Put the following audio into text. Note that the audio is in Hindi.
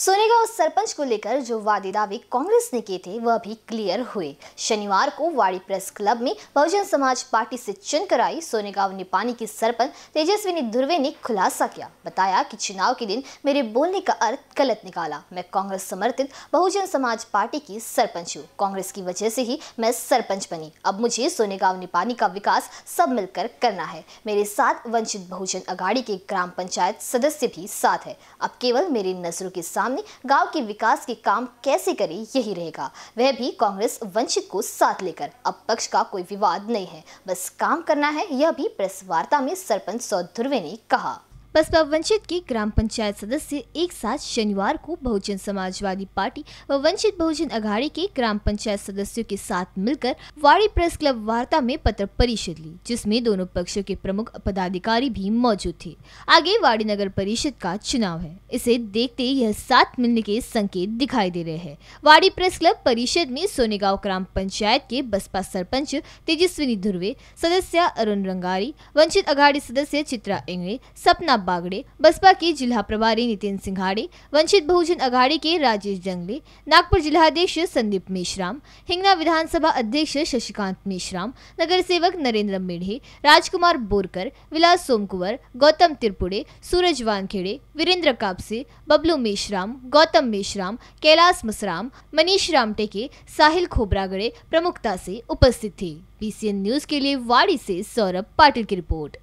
सोनेगा उस सरपंच को लेकर जो वादे दावे कांग्रेस ने किए थे वह भी क्लियर हुए शनिवार को वाड़ी प्रेस क्लब में बहुजन समाज पार्टी से चुनकर आई सोनेगांव निपानी की सरपंच तेजस्विनी धुर्वे ने खुलासा किया बताया कि चुनाव के दिन मेरे बोलने का अर्थ गलत निकाला मैं कांग्रेस समर्थित बहुजन समाज पार्टी की सरपंच हूँ कांग्रेस की वजह से ही मैं सरपंच बनी अब मुझे सोनेगांव निपानी का विकास सब मिलकर करना है मेरे साथ वंचित बहुजन अघाड़ी के ग्राम पंचायत सदस्य भी साथ है अब केवल मेरी नजरों के सामने सामने गांव के विकास के काम कैसे करे यही रहेगा वह भी कांग्रेस वंचित को साथ लेकर अब पक्ष का कोई विवाद नहीं है बस काम करना है यह भी प्रेस वार्ता में सरपंच सौधुर्वे ने कहा बसपा वंचित के ग्राम पंचायत सदस्य एक साथ शनिवार को बहुजन समाजवादी पार्टी व वंचित बहुजन अघाड़ी के ग्राम पंचायत सदस्यों के साथ मिलकर वाड़ी प्रेस क्लब वार्ता में पत्र परिषद ली जिसमें दोनों पक्षों के प्रमुख पदाधिकारी भी मौजूद थे आगे वाड़ी नगर परिषद का चुनाव है इसे देखते यह साथ मिलने के संकेत दिखाई दे रहे हैं वाड़ी प्रेस क्लब परिषद में सोनेगांव ग्राम पंचायत के बसपा सरपंच तेजस्विनी धुर्वे सदस्य अरुण रंगारी वंचित अघाड़ी सदस्य चित्रा इंगड़े सपना प्रताप बागड़े बसपा के जिला प्रभारी नितिन सिंघाड़े वंचित बहुजन अघाड़ी के राजेश जंगले नागपुर जिलाध्यक्ष संदीप मेश्राम हिंगना विधानसभा अध्यक्ष शशिकांत मेश्राम नगर सेवक नरेंद्र मेढे राजकुमार बोरकर विलास सोमकुवर गौतम तिरपुड़े सूरज वानखेड़े वीरेंद्र कापसे बबलू मेश्राम गौतम मेश्राम कैलाश मसराम मनीष रामटेके साहिल खोबरागड़े प्रमुखता से उपस्थित थे बीसीएन न्यूज के लिए वाड़ी से सौरभ पाटिल की रिपोर्ट